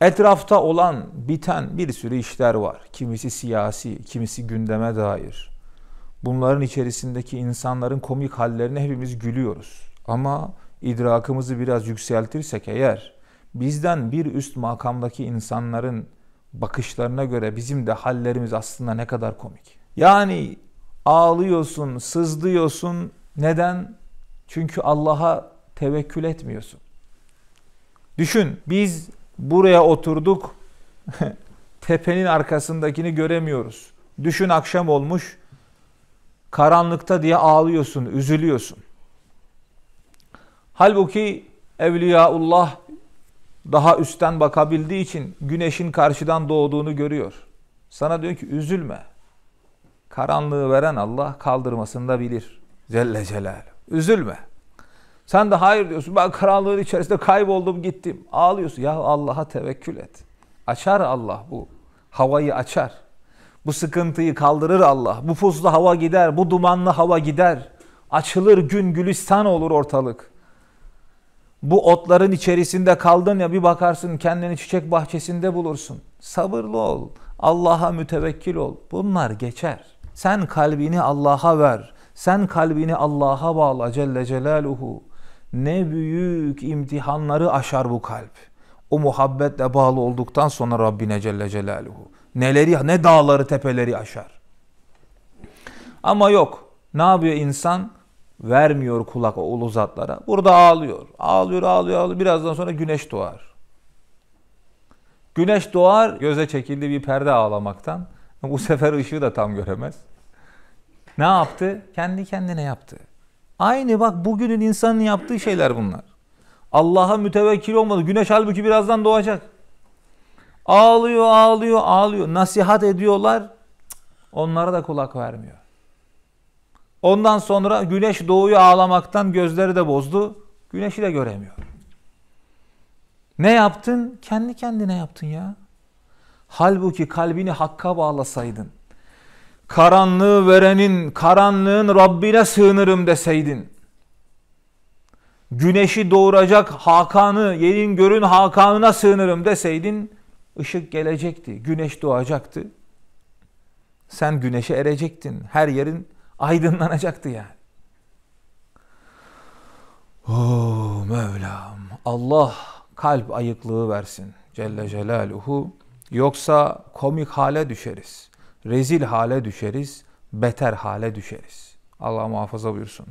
Etrafta olan, biten bir sürü işler var. Kimisi siyasi, kimisi gündeme dair. Bunların içerisindeki insanların komik hallerine hepimiz gülüyoruz. Ama idrakımızı biraz yükseltirsek eğer, bizden bir üst makamdaki insanların bakışlarına göre bizim de hallerimiz aslında ne kadar komik. Yani ağlıyorsun, sızlıyorsun. Neden? Çünkü Allah'a tevekkül etmiyorsun. Düşün, biz Buraya oturduk. Tepenin arkasındakini göremiyoruz. Düşün akşam olmuş. Karanlıkta diye ağlıyorsun, üzülüyorsun. Halbuki Evliyaullah daha üstten bakabildiği için güneşin karşıdan doğduğunu görüyor. Sana diyor ki üzülme. Karanlığı veren Allah kaldırmasında bilir. Celle Celaluhu. Üzülme. Sen de hayır diyorsun. Ben karanlığın içerisinde kayboldum gittim. Ağlıyorsun. Ya Allah'a tevekkül et. Açar Allah bu. Havayı açar. Bu sıkıntıyı kaldırır Allah. Bu puslu hava gider. Bu dumanlı hava gider. Açılır gün gülistan olur ortalık. Bu otların içerisinde kaldın ya bir bakarsın kendini çiçek bahçesinde bulursun. Sabırlı ol. Allah'a mütevekkil ol. Bunlar geçer. Sen kalbini Allah'a ver. Sen kalbini Allah'a bağla Celle Celaluhu. Ne büyük imtihanları aşar bu kalp. O muhabbetle bağlı olduktan sonra Rabbine Celle Celaluhu. Neleri, ne dağları tepeleri aşar. Ama yok. Ne yapıyor insan? Vermiyor kulak o ulu zatlara. Burada ağlıyor. Ağlıyor, ağlıyor, ağlıyor. Birazdan sonra güneş doğar. Güneş doğar, göze çekildi bir perde ağlamaktan. Bu sefer ışığı da tam göremez. Ne yaptı? Kendi kendine yaptı. Aynı bak bugünün insanın yaptığı şeyler bunlar. Allah'a mütevekkil olmadı. Güneş halbuki birazdan doğacak. Ağlıyor, ağlıyor, ağlıyor. Nasihat ediyorlar. Onlara da kulak vermiyor. Ondan sonra güneş doğuyu ağlamaktan gözleri de bozdu. Güneşi de göremiyor. Ne yaptın? Kendi kendine yaptın ya. Halbuki kalbini Hakk'a bağlasaydın karanlığı verenin, karanlığın Rabbine sığınırım deseydin, güneşi doğuracak Hakan'ı, yerin görün Hakan'ına sığınırım deseydin, ışık gelecekti, güneş doğacaktı. Sen güneşe erecektin, her yerin aydınlanacaktı yani. Oo oh, Mevlam, Allah kalp ayıklığı versin Celle Celaluhu. Yoksa komik hale düşeriz rezil hale düşeriz, beter hale düşeriz. Allah muhafaza buyursun.